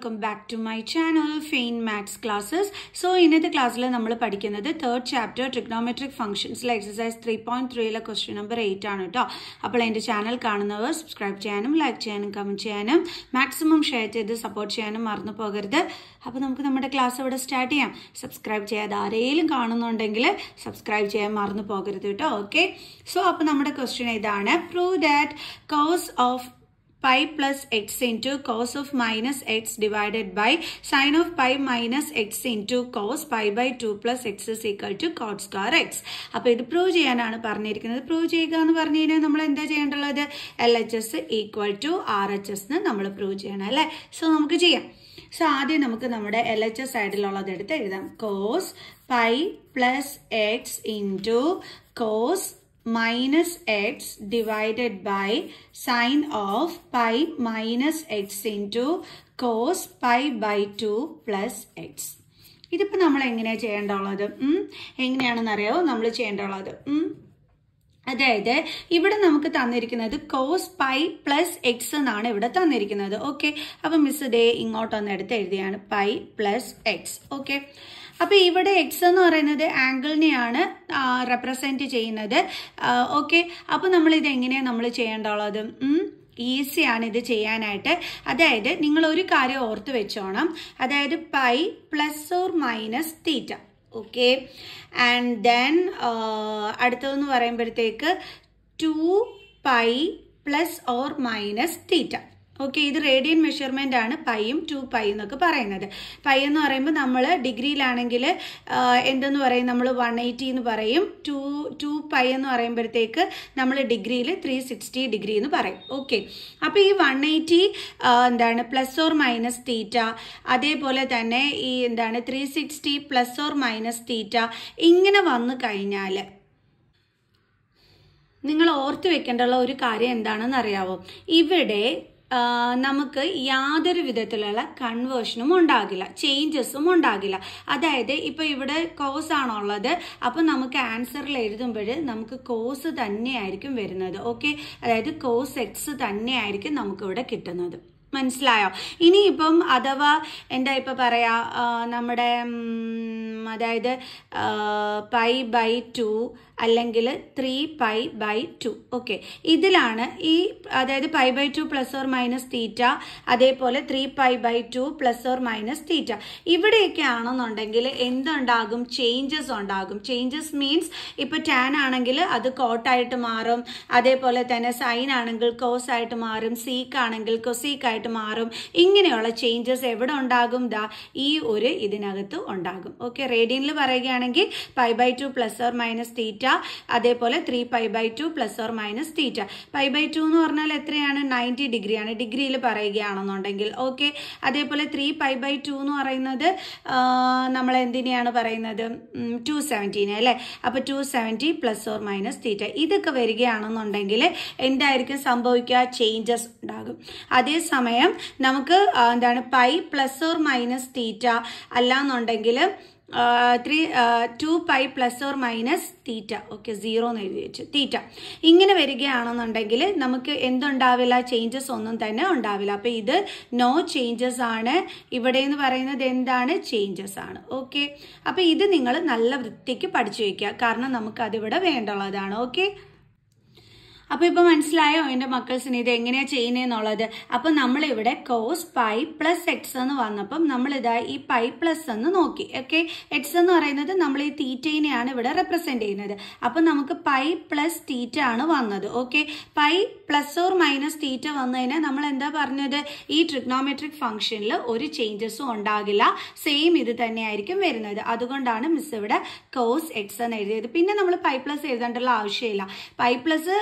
Welcome back to my channel fine maths classes so ഇന്നത്തെ ക്ലാസ്സിൽ നമ്മൾ പഠിക്കുന്നത് തേർഡ് ചാപ്റ്റർ ട്രിഗ്നോമെട്രിക് ഫംഗ്ഷൻസിലെ എക്സസൈസ് ത്രീ പോയിന്റ് ത്രീയിലെ ക്വസ്റ്റ്യൻ നമ്പർ എയ്റ്റ് ആണ് കേട്ടോ അപ്പോൾ എൻ്റെ ചാനൽ കാണുന്നവർ സബ്സ്ക്രൈബ് ചെയ്യാനും ലൈക്ക് ചെയ്യാനും കമൻറ്റ് ചെയ്യാനും മാക്സിമം ഷെയർ ചെയ്ത് സപ്പോർട്ട് ചെയ്യാനും മറന്നു പോകരുത് അപ്പോൾ നമുക്ക് നമ്മുടെ ക്ലാസ് ഇവിടെ സ്റ്റാർട്ട് ചെയ്യാം സബ്സ്ക്രൈബ് ചെയ്യാതെ ആരെങ്കിലും കാണുന്നുണ്ടെങ്കിൽ സബ്സ്ക്രൈബ് ചെയ്യാൻ മറന്നു പോകരുത് കേട്ടോ ഓക്കെ സോ അപ്പോൾ നമ്മുടെ ക്വസ്റ്റ്യൻ ഇതാണ് prove that cos of pi plus x into cos of minus x divided by sin of pi minus x into cos pi by two plus x is equal to cot square x അപ്പോൾ ഇത് prove ചെയ്യാനാണ് പറഞ്ഞിരിക്കുന്നത് prove ചെയ്യുക എന്ന് പറഞ്ഞു കഴിഞ്ഞാൽ നമ്മൾ എന്താ ചെയ്യേണ്ടുള്ളത് L H S equal to R H S നമ്മൾ പ്രൂവ് ചെയ്യണം അല്ലേ സോ നമുക്ക് ചെയ്യാം സോ ആദ്യം നമുക്ക് നമ്മുടെ എൽ എച്ച് എസ് സൈഡിലുള്ളത് എടുത്ത് എഴുതാം cos pi plus x into cos minus x divided by sine of pi minus x into cos pi by 2 plus x. ഇതിപ്പോൾ നമ്മൾ എങ്ങനെയാണ് ചെയ്യേണ്ടുള്ളത് എങ്ങനെയാണെന്നറിയോ നമ്മൾ ചെയ്യേണ്ടുള്ളത് അതായത് ഇവിടെ നമുക്ക് തന്നിരിക്കുന്നത് കോസ് പൈ പ്ലസ് എക്സ് എന്നാണ് ഇവിടെ തന്നിരിക്കുന്നത് ഓക്കെ അപ്പം മിസ് ദേ ഇങ്ങോട്ടൊന്ന് എടുത്ത് എഴുതിയാണ് പൈ പ്ലസ് എക്സ് ഓക്കെ അപ്പോൾ ഇവിടെ എക്സ് എന്ന് പറയുന്നത് ആംഗിളിനെയാണ് റെപ്രസെന്റ് ചെയ്യുന്നത് ഓക്കെ അപ്പോൾ ഇത് എങ്ങനെയാ നമ്മൾ ചെയ്യേണ്ടത് ഈസിയാണ് ഇത് ചെയ്യാനായിട്ട് അതായത് നിങ്ങൾ ഒരു കാര്യം ഓർത്ത് വെച്ചോണം അതായത് pi plus or minus theta okay and then അടുത്തതെന്ന് പറയുമ്പോഴത്തേക്ക് two pi plus or minus theta okay ഇത് റേഡിയൻ മെഷർമെൻ്റ് ആണ് പയ്യും ടു പൈ എന്നൊക്കെ പറയുന്നത് പൈ എന്ന് പറയുമ്പോൾ നമ്മൾ ഡിഗ്രിയിലാണെങ്കിൽ എന്തെന്ന് പറയും നമ്മൾ വൺ എയ്റ്റി എന്ന് പറയും ടു ടു പൈ എന്ന് പറയുമ്പോഴത്തേക്ക് നമ്മൾ ഡിഗ്രിയിൽ ത്രീ സിക്സ്റ്റി ഡിഗ്രി എന്ന് പറയും ഓക്കെ അപ്പോൾ ഈ വൺ എയ്റ്റി എന്താണ് പ്ലസ് ഓർ മൈനസ് തീറ്റ അതേപോലെ തന്നെ ഈ എന്താണ് three sixty plus or minus theta ഇങ്ങനെ വന്നു കഴിഞ്ഞാൽ നിങ്ങൾ ഓർത്ത് വെക്കേണ്ടുള്ള ഒരു കാര്യം എന്താണെന്ന് അറിയാവോ ഇവിടെ നമുക്ക് യാതൊരു വിധത്തിലുള്ള കൺവേർഷനും ഉണ്ടാകില്ല ചേഞ്ചസും ഉണ്ടാകില്ല അതായത് ഇപ്പം ഇവിടെ കോസ് ആണുള്ളത് അപ്പോൾ നമുക്ക് ആൻസറിൽ എഴുതുമ്പോൾ നമുക്ക് കോസ് തന്നെയായിരിക്കും വരുന്നത് ഓക്കെ അതായത് കോസ് എക്സ് തന്നെയായിരിക്കും നമുക്കിവിടെ കിട്ടുന്നത് മനസ്സിലായോ ഇനിയിപ്പം അഥവാ എന്താ ഇപ്പം പറയാ നമ്മുടെ അതായത് പൈ ബൈ ടു അല്ലെങ്കിൽ three pi by two okay ഇതിലാണ് ഈ അതായത് pi by two plus or minus theta അതേപോലെ three pi by two plus or minus theta ഇവിടെയൊക്കെ ആണെന്നുണ്ടെങ്കിൽ എന്തുണ്ടാകും ചേഞ്ചസ് ഉണ്ടാകും ചേഞ്ചസ് മീൻസ് ഇപ്പൊ ടാൻ ആണെങ്കിൽ അത് കോട്ടായിട്ട് മാറും അതേപോലെ തന്നെ സൈൻ ആണെങ്കിൽ കോസ് ആയിട്ട് മാറും സീക്ക് ആണെങ്കിൽ കൊസീക്ക് ആയിട്ട് മാറും ഇങ്ങനെയുള്ള ചേഞ്ചസ് എവിടെ ഉണ്ടാകും ദാ ഈ ഒരു ഇതിനകത്ത് ഉണ്ടാകും ഓക്കെ റേഡിയനിൽ പറയുകയാണെങ്കിൽ pi by two plus or minus theta അതേപോലെ three pi by two plus or minus theta pi by two എന്ന് പറഞ്ഞാൽ എത്രയാണ് നയൻറ്റി ഡിഗ്രിയാണ് ഡിഗ്രിയിൽ പറയുകയാണെന്നുണ്ടെങ്കിൽ ഓക്കെ അതേപോലെ ത്രീ പൈ ബൈ ടു എന്ന് പറയുന്നത് നമ്മൾ എന്തിനെയാണ് പറയുന്നത് ടു സെവൻറ്റീനെ അല്ലേ അപ്പോൾ two seventy plus or minus theta ഇതൊക്കെ വരികയാണെന്നുണ്ടെങ്കിൽ എന്തായിരിക്കും സംഭവിക്കുക ചേഞ്ചസ് ഉണ്ടാകും അതേസമയം നമുക്ക് എന്താണ് pi plus or minus theta അല്ലാന്നുണ്ടെങ്കിൽ three two pi plus or minus theta okay zero എന്ന് എഴുതി വെച്ചു തീറ്റ ഇങ്ങനെ വരികയാണെന്നുണ്ടെങ്കിൽ നമുക്ക് എന്തുണ്ടാവില്ല ചേഞ്ചസ് ഒന്നും തന്നെ ഉണ്ടാവില്ല അപ്പോൾ ഇത് നോ ചേഞ്ചസ് ആണ് ഇവിടെ എന്ന് പറയുന്നത് എന്താണ് ചേഞ്ചസ് ആണ് ഓക്കെ അപ്പോൾ ഇത് നിങ്ങൾ നല്ല വൃത്തിക്ക് പഠിച്ചു വയ്ക്കുക കാരണം നമുക്കതിവിടെ വേണ്ടുള്ളതാണ് ഓക്കെ അപ്പോൾ ഇപ്പൊ മനസ്സിലായോ എന്റെ മക്കൾസിന് ഇത് എങ്ങനെയാ ചെയ്യുന്നതെന്നുള്ളത് അപ്പോൾ നമ്മളിവിടെ കോസ് പൈ പ്ലസ് എക്സ് എന്ന് വന്നപ്പം നമ്മളിതാ ഈ പൈ പ്ലസ് എന്ന് നോക്കി ഓക്കെ എക്സ് എന്ന് പറയുന്നത് നമ്മൾ ഈ തീറ്റയിനെയാണ് ഇവിടെ റെപ്രസെന്റ് ചെയ്യുന്നത് അപ്പൊ നമുക്ക് പൈ പ്ലസ് തീറ്റ ആണ് വന്നത് okay pi plus or minus theta വന്നതിന് നമ്മൾ എന്താ പറഞ്ഞത് ഈ ട്രിഗ്നോമെട്രിക് ഫംഗ്ഷനിൽ ഒരു ചേഞ്ചസും ഉണ്ടാകില്ല സെയിം ഇത് തന്നെയായിരിക്കും വരുന്നത് അതുകൊണ്ടാണ് മിസ് ഇവിടെ കോസ് എക്സ് എന്ന് എഴുതിയത് പിന്നെ നമ്മൾ പൈ പ്ലസ് എഴുതേണ്ടുള്ള ആവശ്യമില്ല പൈ പ്ലസ്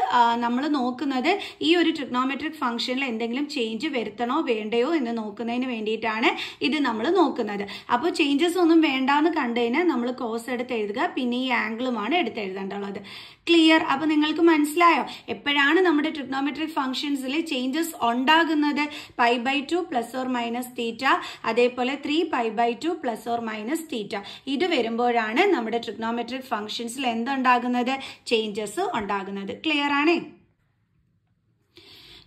നമ്മൾ നോക്കുന്നത് ഈ ഒരു ട്രിഗ്നോമെട്രിക് ഫംഗ്ഷനിൽ എന്തെങ്കിലും ചേഞ്ച് വരുത്തണോ വേണ്ടയോ എന്ന് നോക്കുന്നതിന് വേണ്ടിയിട്ടാണ് ഇത് നമ്മൾ നോക്കുന്നത് അപ്പോൾ ചേഞ്ചസ് ഒന്നും വേണ്ടാന്ന് കണ്ടു കഴിഞ്ഞാൽ നമ്മൾ കോസ് എടുത്ത് എഴുതുക പിന്നെ ഈ ആംഗിളുമാണ് എടുത്ത് എഴുതേണ്ടത് ക്ലിയർ അപ്പോൾ നിങ്ങൾക്ക് മനസ്സിലായോ എപ്പോഴാണ് നമ്മുടെ ട്രിഗ്നോമെട്രിക് ഫംഗ്ഷൻസിൽ ചേഞ്ചസ് ഉണ്ടാകുന്നത് pi by two plus or minus theta അതേപോലെ three pi by two plus or minus theta ഇത് വരുമ്പോഴാണ് നമ്മുടെ ട്രിഗ്നോമെട്രിക് ഫംഗ്ഷൻസിൽ എന്തുണ്ടാകുന്നത് ചേഞ്ചസ് ഉണ്ടാകുന്നത് ക്ലിയർ ആണേ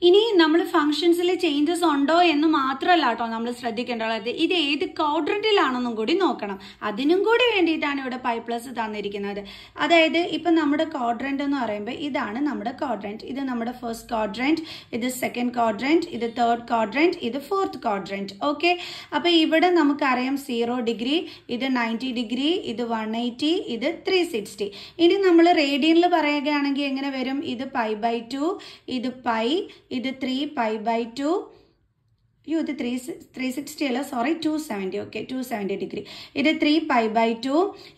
ഇനി നമ്മൾ ഫംഗ്ഷൻസിൽ ചേഞ്ചസ് ഉണ്ടോ എന്ന് മാത്രമല്ല കേട്ടോ നമ്മൾ ശ്രദ്ധിക്കേണ്ടത് ഇത് ഏത് ക്വാഡ്രൻറ്റിലാണെന്നും കൂടി നോക്കണം അതിനും കൂടി വേണ്ടിയിട്ടാണ് ഇവിടെ പൈ പ്ലസ് തന്നിരിക്കുന്നത് അതായത് ഇപ്പം നമ്മുടെ ക്വാഡ്രൻറ്റ് എന്ന് പറയുമ്പോൾ ഇതാണ് നമ്മുടെ കോഡ്രൻറ്റ് ഇത് നമ്മുടെ ഫസ്റ്റ് കോഡ്രൻറ്റ് ഇത് സെക്കൻഡ് കോഡ്രൻറ്റ് ഇത് തേർഡ് കോഡ്രൻറ്റ് ഇത് ഫോർത്ത് കോഡ്രൻറ്റ് ഓക്കെ അപ്പോൾ ഇവിടെ നമുക്കറിയാം സീറോ ഡിഗ്രി ഇത് നയൻറ്റി ഡിഗ്രി ഇത് വൺ എയ്റ്റി ഇത് ത്രീ സിക്സ്റ്റി ഇനി നമ്മൾ റേഡിയനിൽ പറയുകയാണെങ്കിൽ എങ്ങനെ വരും ഇത് പൈ ബൈ ടു ഇത് പൈ ഇത് ത്രീ പൈ ബൈ ടു അയ്യോ ഇത് ത്രീ ത്രീ സിക്സ്റ്റി അല്ല sorry two seventy okay two seventy degree ഇത് ത്രീ പൈ ബൈ ടു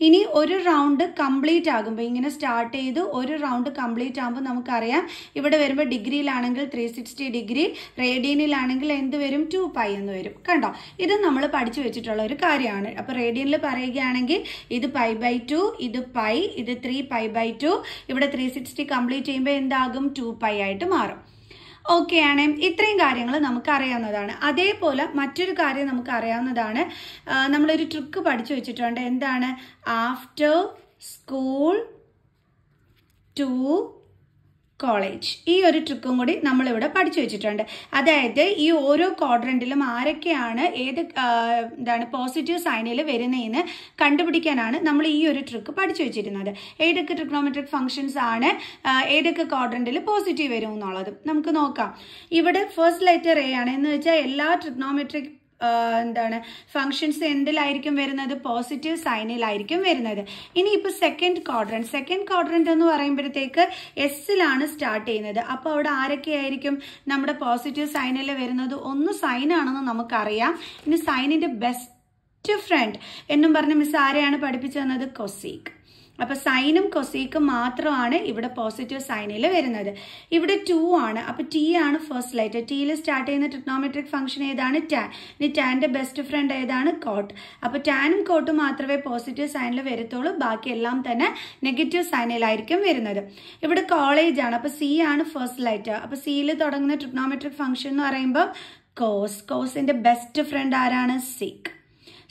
ഇനി ഒരു റൗണ്ട് കംപ്ലീറ്റ് ആകുമ്പോൾ ഇങ്ങനെ സ്റ്റാർട്ട് ചെയ്ത് ഒരു റൗണ്ട് കംപ്ലീറ്റ് ആകുമ്പോൾ നമുക്കറിയാം ഇവിടെ വരുമ്പോൾ ഡിഗ്രിയിലാണെങ്കിൽ ത്രീ സിക്സ്റ്റി ഡിഗ്രി റേഡിയനിലാണെങ്കിൽ എന്ത് വരും ടു പൈ എന്ന് വരും കണ്ടോ ഇത് നമ്മൾ പഠിച്ചു വെച്ചിട്ടുള്ള ഒരു കാര്യമാണ് അപ്പോൾ റേഡിയനിൽ പറയുകയാണെങ്കിൽ ഇത് പൈ ബൈ ടു ഇത് പൈ ഇത് ത്രീ പൈ ബൈ ടു ഇവിടെ ത്രീ സിക്സ്റ്റി കംപ്ലീറ്റ് ചെയ്യുമ്പോൾ എന്താകും ടു പൈ ആയിട്ട് മാറും ഓക്കെയാണ് ഇത്രയും കാര്യങ്ങൾ നമുക്ക് അറിയാവുന്നതാണ് അതേപോലെ മറ്റൊരു കാര്യം നമുക്ക് അറിയാവുന്നതാണ് നമ്മളൊരു ട്രിക്ക് പഠിച്ചു വെച്ചിട്ടുണ്ട് എന്താണ് ആഫ്റ്റർ സ്കൂൾ ടു കോളേജ് ഈ ഒരു ട്രിക്കും കൂടി നമ്മളിവിടെ പഠിച്ചു വെച്ചിട്ടുണ്ട് അതായത് ഈ ഓരോ ക്വാഡ്രൻറ്റിലും ആരൊക്കെയാണ് ഏത് എന്താണ് പോസിറ്റീവ് സൈനിൽ വരുന്നതെന്ന് കണ്ടുപിടിക്കാനാണ് നമ്മൾ ഈ ഒരു ട്രിക്ക് പഠിച്ചു വെച്ചിരുന്നത് ഏതൊക്കെ ട്രിക്നോമെട്രിക് ഫംഗ്ഷൻസ് ആണ് ഏതൊക്കെ ക്വാഡ്രൻറ്റിൽ പോസിറ്റീവ് വരും എന്നുള്ളത് നമുക്ക് നോക്കാം ഇവിടെ ഫസ്റ്റ് ലെറ്റർ എ ആണ് എന്ന് വെച്ചാൽ എല്ലാ ട്രിക്നോമെട്രിക് എന്താണ് ഫങ്ഷൻസ് എന്തിലായിരിക്കും വരുന്നത് പോസിറ്റീവ് സൈനിലായിരിക്കും വരുന്നത് ഇനി ഇപ്പോൾ സെക്കൻഡ് ക്വാഡ്രൻ സെക്കൻഡ് ക്വാഡ്രൻറ്റ് എന്ന് പറയുമ്പോഴത്തേക്ക് എസ്സിലാണ് സ്റ്റാർട്ട് ചെയ്യുന്നത് അപ്പോൾ അവിടെ ആരൊക്കെയായിരിക്കും നമ്മുടെ പോസിറ്റീവ് സൈനിൽ വരുന്നത് ഒന്ന് സൈനാണെന്ന് നമുക്കറിയാം ഇനി സൈനിൻ്റെ ബെസ്റ്റ് ഫ്രണ്ട് എന്നും പറഞ്ഞ് മിസ് ആരെയാണ് പഠിപ്പിച്ചു തന്നത് കൊസീക്ക് അപ്പോൾ സൈനും കൊസീക്കും മാത്രമാണ് ഇവിടെ പോസിറ്റീവ് സൈനിൽ വരുന്നത് ഇവിടെ ടു ആണ് അപ്പോൾ ടി ആണ് ഫസ്റ്റ് ലൈറ്റ് ടിയിൽ സ്റ്റാർട്ട് ചെയ്യുന്ന ട്രിഗ്നോമെട്രിക് ഫംഗ്ഷൻ ഏതാണ് ടാൻ ഇനി ടാൻ്റെ ബെസ്റ്റ് ഫ്രണ്ട് ഏതാണ് കോട്ട് അപ്പോൾ ടാനും കോട്ടും മാത്രമേ പോസിറ്റീവ് സൈനിൽ വരത്തുള്ളൂ ബാക്കി എല്ലാം തന്നെ നെഗറ്റീവ് സൈനിലായിരിക്കും വരുന്നത് ഇവിടെ കോളേജ് ആണ് അപ്പോൾ സി ആണ് ഫസ്റ്റ് ലൈറ്റ് അപ്പോൾ സിയിൽ തുടങ്ങുന്ന ട്രിഗ്നോമെട്രിക് ഫംഗ്ഷൻ എന്ന് പറയുമ്പോൾ കോസ് കോസിന്റെ ബെസ്റ്റ് ഫ്രണ്ട് ആരാണ് സിക്ക്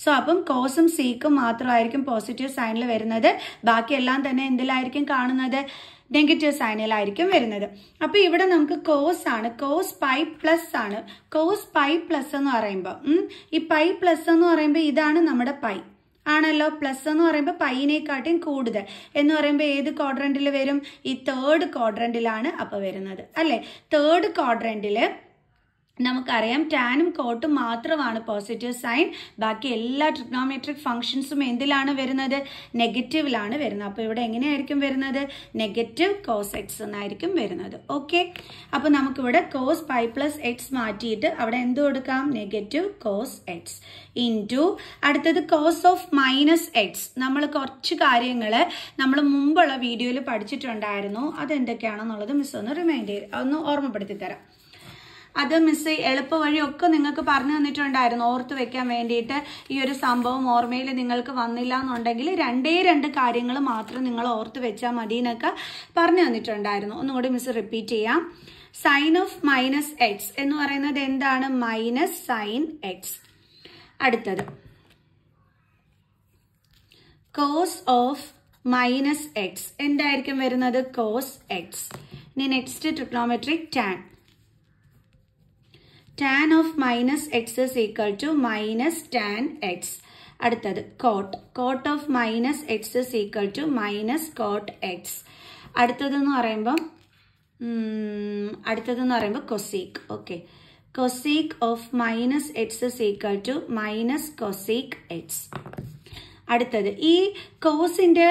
സോ അപ്പം കോസും സീക്കും മാത്രമായിരിക്കും പോസിറ്റീവ് സൈനിൽ വരുന്നത് ബാക്കിയെല്ലാം തന്നെ എന്തിലായിരിക്കും കാണുന്നത് നെഗറ്റീവ് സൈനിലായിരിക്കും വരുന്നത് അപ്പൊ ഇവിടെ നമുക്ക് കോസ് ആണ് കോസ് പൈ പ്ലസ് ആണ് കോസ് പൈ പ്ലസ് എന്ന് പറയുമ്പോൾ ഈ പൈ പ്ലസ് എന്ന് പറയുമ്പോൾ ഇതാണ് നമ്മുടെ പൈ ആണല്ലോ പ്ലസ് എന്ന് പറയുമ്പോൾ പൈനെക്കാട്ടിയും കൂടുതൽ എന്ന് പറയുമ്പോൾ ഏത് ക്വാഡ്രൻറ്റിൽ വരും ഈ തേർഡ് ക്വാഡ്രൻറ്റിലാണ് അപ്പോൾ വരുന്നത് അല്ലേ തേർഡ് ക്വാഡ്രൻറ്റിൽ നമുക്കറിയാം ടാനും കോട്ടും മാത്രമാണ് പോസിറ്റീവ് സൈൻ ബാക്കി എല്ലാ ട്രിഗ്നോമെട്രിക് ഫംഗ്ഷൻസും എന്തിലാണ് വരുന്നത് നെഗറ്റീവിലാണ് വരുന്നത് അപ്പോൾ ഇവിടെ എങ്ങനെയായിരിക്കും വരുന്നത് നെഗറ്റീവ് കോസ് എക്സ് എന്നായിരിക്കും വരുന്നത് ഓക്കെ അപ്പോൾ നമുക്കിവിടെ കോസ് പൈ പ്ലസ് എക്സ് മാറ്റിയിട്ട് അവിടെ എന്ത് കൊടുക്കാം നെഗറ്റീവ് കോസ് എക്സ് ടു അടുത്തത് കോസ് ഓഫ് മൈനസ് എക്സ് നമ്മൾ കുറച്ച് കാര്യങ്ങൾ നമ്മൾ മുമ്പുള്ള വീഡിയോയിൽ പഠിച്ചിട്ടുണ്ടായിരുന്നു അതെന്തൊക്കെയാണെന്നുള്ളത് മിസ് ഒന്ന് റിമൈൻഡ് ചെയ്ത് ഒന്ന് ഓർമ്മപ്പെടുത്തി തരാം അത് മിസ് എളുപ്പ ഒക്കെ നിങ്ങൾക്ക് പറഞ്ഞു തന്നിട്ടുണ്ടായിരുന്നു ഓർത്ത് വെക്കാൻ വേണ്ടിയിട്ട് ഈ ഒരു സംഭവം ഓർമ്മയിൽ നിങ്ങൾക്ക് വന്നില്ല എന്നുണ്ടെങ്കിൽ രണ്ടേ രണ്ട് കാര്യങ്ങൾ മാത്രം നിങ്ങൾ ഓർത്ത് വെച്ചാൽ മതി എന്നൊക്കെ പറഞ്ഞു തന്നിട്ടുണ്ടായിരുന്നു ഒന്നുകൂടി മിസ് റിപ്പീറ്റ് ചെയ്യാം സൈൻ ഓഫ് മൈനസ് എക്സ് എന്ന് പറയുന്നത് എന്താണ് മൈനസ് സൈൻ എക്സ് അടുത്തത് കോസ് ഓഫ് മൈനസ് എക്സ് എന്തായിരിക്കും വരുന്നത് കോസ് എക്സ് ഇനി next trigonometric tan tan of minus x is equal to minus tan x അടുത്തത് cot cot of minus x is equal to minus cot x അടുത്തതെന്ന് പറയുമ്പം അടുത്തതെന്ന് പറയുമ്പോൾ cosec okay cosec of minus x is equal to minus cosec x അടുത്തത് ഈ കോസിൻ്റെ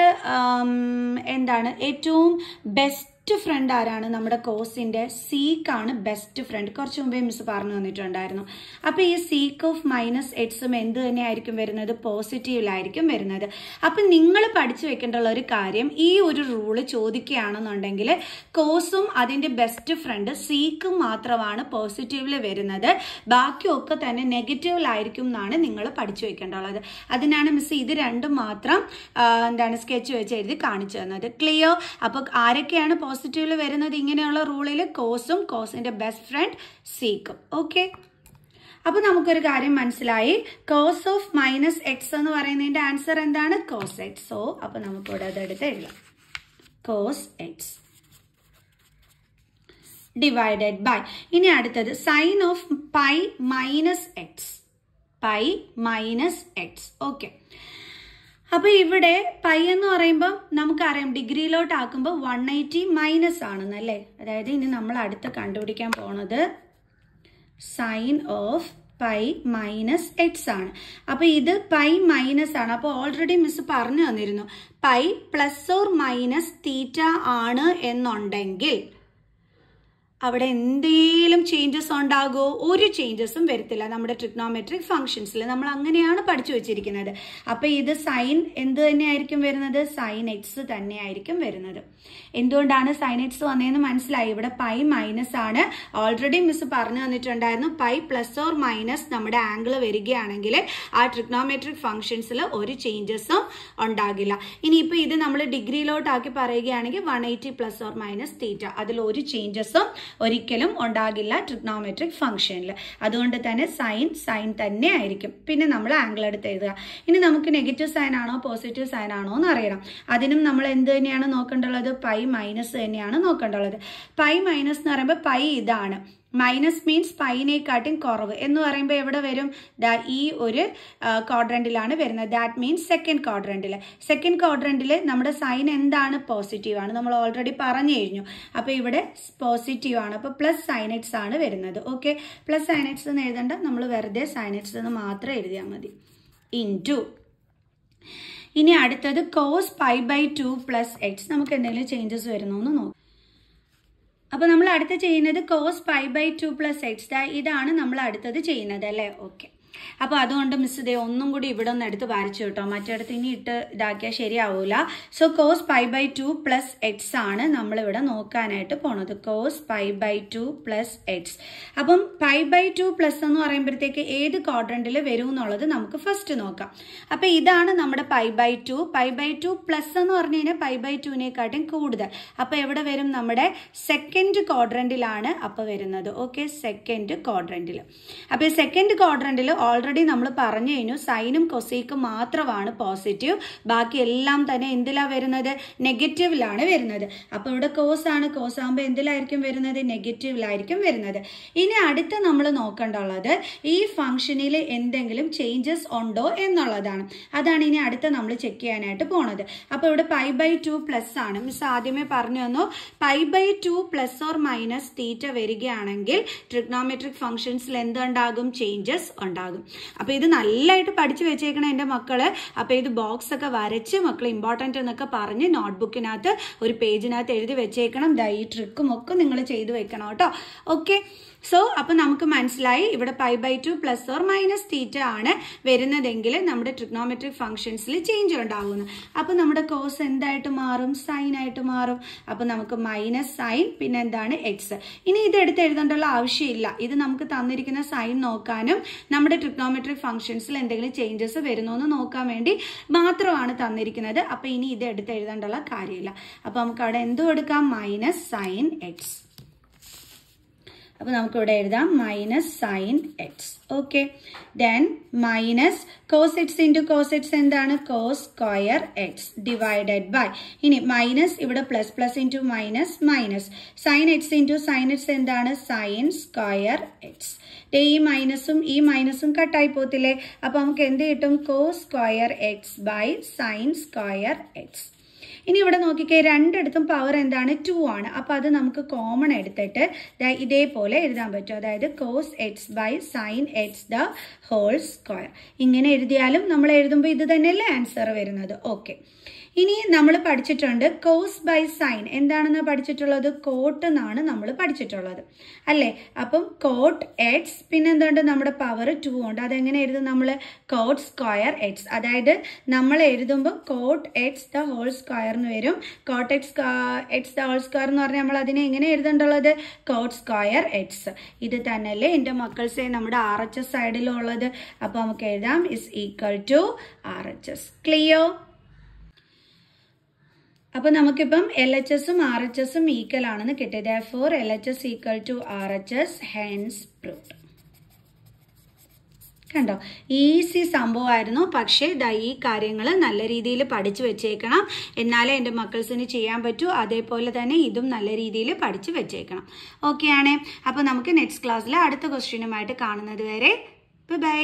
എന്താണ് ഏറ്റവും best best friend ആരാണ് നമ്മുടെ സീക്ക് ആണ് ബെസ്റ്റ് ഫ്രണ്ട് കുറച്ച് മുമ്പേ മിസ് പറഞ്ഞു തന്നിട്ടുണ്ടായിരുന്നു അപ്പോൾ ഈ സീക്ക് ഓഫ് മൈനസ് എക്സും എന്ത് തന്നെയായിരിക്കും വരുന്നത് പോസിറ്റീവിലായിരിക്കും വരുന്നത് അപ്പൊ നിങ്ങൾ പഠിച്ചു വെക്കേണ്ടുള്ള ഒരു കാര്യം ഈ ഒരു റൂള് ചോദിക്കുകയാണെന്നുണ്ടെങ്കിൽ കോസും അതിന്റെ ബെസ്റ്റ് ഫ്രണ്ട് സീക്കും മാത്രമാണ് പോസിറ്റീവിൽ വരുന്നത് ബാക്കിയൊക്കെ തന്നെ നെഗറ്റീവിലായിരിക്കും എന്നാണ് നിങ്ങൾ പഠിച്ചു വെക്കേണ്ടുള്ളത് അതിനാണ് മിസ് ഇത് രണ്ടും മാത്രം എന്താണ് സ്കെച്ച് വെച്ച് എഴുതി കാണിച്ചു തന്നത് ക്ലിയർ അപ്പോൾ ആരൊക്കെയാണ് പോസിറ്റീവിൽ വരുന്നത് ഇങ്ങനെയുള്ള റൂളിൽ കോസും കോസിൻ്റെ ബെസ്റ്റ് ഫ്രണ്ട് സീക്കും ഓക്കെ അപ്പോൾ നമുക്കൊരു കാര്യം മനസ്സിലായി കോസ് ഓഫ് മൈനസ് എക്സ് എന്ന് പറയുന്നതിന്റെ ആൻസർ എന്താണ് കോസ് എക്സ് സോ അപ്പോൾ നമുക്കിവിടെ അതെടുത്ത് എഴുതാം കോസ് എക്സ് ഡിവൈഡഡ് ബൈ ഇനി അടുത്തത് sine of pi minus x pi minus x okay അപ്പോൾ ഇവിടെ പൈ എന്ന് പറയുമ്പോൾ നമുക്കറിയാം ഡിഗ്രിയിലോട്ട് ആക്കുമ്പോൾ വൺ എയ്റ്റി മൈനസ് ആണെന്നല്ലേ അതായത് ഇനി നമ്മൾ അടുത്ത് കണ്ടുപിടിക്കാൻ പോണത് sine of pi minus x ആണ് അപ്പോൾ ഇത് പൈ മൈനസ് ആണ് അപ്പോൾ ഓൾറെഡി മിസ് പറഞ്ഞു തന്നിരുന്നു pi plus or minus theta ആണ് എന്നുണ്ടെങ്കിൽ അവിടെ എന്തെങ്കിലും ചേഞ്ചസ് ഉണ്ടാകുമോ ഒരു ചേഞ്ചസും വരത്തില്ല നമ്മുടെ ട്രിഗ്നോമെട്രിക് ഫംഗ്ഷൻസിൽ നമ്മൾ അങ്ങനെയാണ് പഠിച്ചു വെച്ചിരിക്കുന്നത് അപ്പോൾ ഇത് സൈൻ എന്ത് തന്നെയായിരിക്കും വരുന്നത് സൈൻ എക്സ് തന്നെയായിരിക്കും വരുന്നത് എന്തുകൊണ്ടാണ് സൈൻ എക്സ് വന്നതെന്ന് മനസ്സിലായി ഇവിടെ പൈ മൈനസ് ആണ് ഓൾറെഡി മിസ് പറഞ്ഞു തന്നിട്ടുണ്ടായിരുന്നു പൈ പ്ലസ് ഓർ മൈനസ് നമ്മുടെ ആംഗിൾ വരികയാണെങ്കിൽ ആ ട്രിഗ്നോമെട്രിക് ഫംഗ്ഷൻസിൽ ഒരു ചേഞ്ചസും ഉണ്ടാകില്ല ഇനിയിപ്പോൾ ഇത് നമ്മൾ ഡിഗ്രിയിലോട്ടാക്കി പറയുകയാണെങ്കിൽ one eighty plus or minus theta അതിൽ ഒരു ചേഞ്ചസും ഒരിക്കലും ഉണ്ടാകില്ല ട്രിഗ്നോമെട്രിക് ഫംഗ്ഷനിൽ അതുകൊണ്ട് തന്നെ സൈൻ സൈൻ തന്നെ ആയിരിക്കും പിന്നെ നമ്മൾ ആംഗിൾ എടുത്ത് എഴുതുക ഇനി നമുക്ക് നെഗറ്റീവ് സൈൻ ആണോ പോസിറ്റീവ് സൈൻ ആണോ എന്ന് അറിയണം അതിനും നമ്മൾ എന്ത് തന്നെയാണ് നോക്കേണ്ടുള്ളത് പൈ മൈനസ് തന്നെയാണ് നോക്കേണ്ടുള്ളത് പൈ മൈനസ് എന്ന് പറയുമ്പോൾ പൈ ഇതാണ് മൈനസ് മീൻസ് പൈനേക്കാട്ടും കുറവ് എന്ന് പറയുമ്പോൾ എവിടെ വരും ഈ ഒരു ക്വാഡ്രൻറ്റിലാണ് വരുന്നത് ദാറ്റ് മീൻസ് സെക്കൻഡ് ക്വാഡ്രൻറ്റിൽ സെക്കൻഡ് ക്വാഡ്രൻറ്റിൽ നമ്മുടെ സൈൻ എന്താണ് ആണ് നമ്മൾ ഓൾറെഡി പറഞ്ഞു കഴിഞ്ഞു അപ്പോൾ ഇവിടെ ആണ് അപ്പോൾ പ്ലസ് സൈനറ്റ്സ് ആണ് വരുന്നത് ഓക്കെ പ്ലസ് സൈനറ്റ്സ് എന്ന് എഴുതണ്ട നമ്മൾ വെറുതെ സൈനറ്റ്സ് എന്ന് മാത്രം എഴുതിയാൽ മതി ഇൻ ഇനി അടുത്തത് cos pi by two plus x നമുക്ക് എന്തെങ്കിലും ചേഞ്ചസ് വരുന്നു എന്ന് നോക്കാം അപ്പോൾ നമ്മൾ അടുത്ത ചെയ്യുന്നത് cos pi by two plus x ഇതാണ് നമ്മൾ അടുത്തത് ചെയ്യുന്നത് അല്ലേ ഓക്കെ അപ്പോൾ അതുകൊണ്ട് മിസ് ദേ ഒന്നും കൂടി ഇവിടെ ഒന്ന് എടുത്ത് വരച്ചു കേട്ടോ മറ്റിടത്ത് ഇനി ഇട്ട് ഇതാക്കിയാൽ ശരിയാവൂല so cos pi by two plus x ആണ് നമ്മളിവിടെ നോക്കാനായിട്ട് പോണത് cos pi by two plus x അപ്പം പൈ ബൈ ടു പ്ലസ് എന്ന് പറയുമ്പോഴത്തേക്ക് ഏത് ക്വാഡ്രൻറ്റിൽ വരും എന്നുള്ളത് നമുക്ക് ഫസ്റ്റ് നോക്കാം അപ്പം ഇതാണ് നമ്മുടെ pi by two pi by two plus എന്ന് പറഞ്ഞു കഴിഞ്ഞാൽ പൈ ബൈ ടുവിനെക്കാട്ടും കൂടുതൽ അപ്പോൾ എവിടെ വരും നമ്മുടെ സെക്കൻഡ് ക്വാഡ്രൻറ്റിലാണ് അപ്പോൾ വരുന്നത് ഓക്കെ സെക്കൻഡ് ക്വാഡ്രൻറ്റിൽ അപ്പോൾ സെക്കൻഡ് ക്വാഡ്രൻറ്റിൽ ഓൾറെഡി നമ്മൾ പറഞ്ഞു കഴിഞ്ഞു സൈനും കൊസൈക്കും മാത്രമാണ് പോസിറ്റീവ് ബാക്കി എല്ലാം തന്നെ എന്തിലാ വരുന്നത് നെഗറ്റീവിലാണ് വരുന്നത് അപ്പോൾ ഇവിടെ കോസ് ആണ് കോസ് ആകുമ്പോൾ എന്തിലായിരിക്കും വരുന്നത് നെഗറ്റീവിലായിരിക്കും വരുന്നത് ഇനി അടുത്ത നമ്മൾ നോക്കേണ്ടുള്ളത് ഈ ഫംഗ്ഷനിൽ എന്തെങ്കിലും ചേഞ്ചസ് ഉണ്ടോ എന്നുള്ളതാണ് അതാണ് ഇനി അടുത്ത നമ്മൾ ചെക്ക് ചെയ്യാനായിട്ട് പോണത് അപ്പോൾ ഇവിടെ പൈ ബൈ ടു പ്ലസ് ആണ് മിസ് ആദ്യമേ പറഞ്ഞു തന്നു pi by two plus or minus theta വരികയാണെങ്കിൽ ട്രിഗ്നോമെട്രിക് ഫംഗ്ഷൻസിൽ എന്തുണ്ടാകും ചേഞ്ചസ് ഉണ്ടാകും ഉണ്ടാകും അപ്പോൾ ഇത് നല്ലതായിട്ട് പഠിച്ചു വെച്ചേക്കണം എൻ്റെ മക്കള് അപ്പോൾ ഇത് ബോക്സ് ഒക്കെ വരച്ച് മക്കൾ ഇമ്പോർട്ടൻ്റ് എന്നൊക്കെ പറഞ്ഞ് നോട്ട്ബുക്കിനകത്ത് ഒരു പേജിനകത്ത് എഴുതി വെച്ചേക്കണം ദൈ ട്രിക്കും ഒക്കെ നിങ്ങൾ ചെയ്തു വെക്കണം കേട്ടോ ഓക്കെ സോ അപ്പം നമുക്ക് മനസ്സിലായി ഇവിടെ pi by two plus or minus theta ആണ് വരുന്നതെങ്കിൽ നമ്മുടെ ട്രിഗ്നോമെട്രിക് ഫംഗ്ഷൻസിൽ ചേഞ്ച് ഉണ്ടാകുന്നു അപ്പം നമ്മുടെ കോസ് എന്തായിട്ട് മാറും സൈൻ ആയിട്ട് മാറും അപ്പം നമുക്ക് മൈനസ് സൈൻ പിന്നെ എന്താണ് എക്സ് ഇനി ഇത് എടുത്ത് എഴുതേണ്ടുള്ള ആവശ്യമില്ല ഇത് നമുക്ക് തന്നിരിക്കുന്ന സൈൻ നോക്കാനും നമ്മുടെ ട്രിഗ്നോമെട്രിക് ഫംഗ്ഷൻസിൽ എന്തെങ്കിലും ചേഞ്ചസ് വരുന്നോ എന്ന് നോക്കാൻ വേണ്ടി മാത്രമാണ് തന്നിരിക്കുന്നത് അപ്പം ഇനി ഇത് എടുത്ത് എഴുതേണ്ടുള്ള കാര്യമില്ല അപ്പം നമുക്ക് അവിടെ എന്തും എടുക്കാം മൈനസ് സൈൻ എക്സ് അപ്പൊ നമുക്ക് ഇവിടെ എഴുതാം minus sine x okay then minus cos x into cos x എന്താണ് cos square x divided by ഇനി മൈനസ് ഇവിടെ plus plus into minus minus sine x into sine x എന്താണ് സൈൻ സ്ക്വയർ എക്സ് ഈ മൈനസും ഈ മൈനസും കട്ടായി പോത്തില്ലേ അപ്പൊ നമുക്ക് എന്ത് കിട്ടും cos square x by sine square x ഇനി ഇവിടെ നോക്കിക്കേ രണ്ടിടത്തും പവർ എന്താണ് ടു ആണ് അപ്പോൾ അത് നമുക്ക് കോമൺ എടുത്തിട്ട് ഇതേപോലെ എഴുതാൻ പറ്റും അതായത് cos x by sine x the whole square ഇങ്ങനെ എഴുതിയാലും നമ്മൾ എഴുതുമ്പോൾ ഇത് തന്നെയല്ലേ ആൻസർ വരുന്നത് ഓക്കെ ഇനി നമ്മൾ പഠിച്ചിട്ടുണ്ട് കോസ് ബൈ സൈൻ എന്താണെന്ന് പഠിച്ചിട്ടുള്ളത് കോട്ട് എന്നാണ് നമ്മൾ പഠിച്ചിട്ടുള്ളത് അല്ലേ അപ്പം കോട്ട് എഡ്സ് പിന്നെന്തുണ്ട് നമ്മുടെ പവർ ടു ഉണ്ട് അതെങ്ങനെ എഴുതും നമ്മൾ കോട്ട് സ്ക്വയർ എഡ്സ് അതായത് നമ്മൾ എഴുതുമ്പോൾ cot x the whole square സ്ക്വയറിന് വരും cot x x whole square എന്ന് പറഞ്ഞാൽ നമ്മൾ അതിനെ എങ്ങനെ എഴുതേണ്ടുള്ളത് കോട്ട് സ്ക്വയർ എക്സ് ഇത് തന്നെയല്ലേ എൻ്റെ മക്കൾസേ നമ്മുടെ ആർ എച്ച് എസ് സൈഡിലുള്ളത് അപ്പോൾ നമുക്ക് എഴുതാം is equal to R H S ക്ലിയോ അപ്പൊ നമുക്കിപ്പം എൽ എച്ച് എസും ആർ എച്ച് എസും ഈക്വൽ ആണെന്ന് കിട്ടിയത് for L H S equal to R H S hence proof കണ്ടോ ഈസി സംഭവമായിരുന്നു പക്ഷേ ദ ഈ കാര്യങ്ങൾ നല്ല രീതിയിൽ പഠിച്ചു വെച്ചേക്കണം എന്നാലേ എൻ്റെ മക്കൾസിന് ചെയ്യാൻ പറ്റൂ അതേപോലെ തന്നെ ഇതും നല്ല രീതിയിൽ പഠിച്ചു വെച്ചേക്കണം ഓക്കെ ആണേ അപ്പോൾ നമുക്ക് നെക്സ്റ്റ് ക്ലാസ്സിൽ അടുത്ത ക്വസ്റ്റ്യനുമായിട്ട് കാണുന്നത് വരെ ബൈ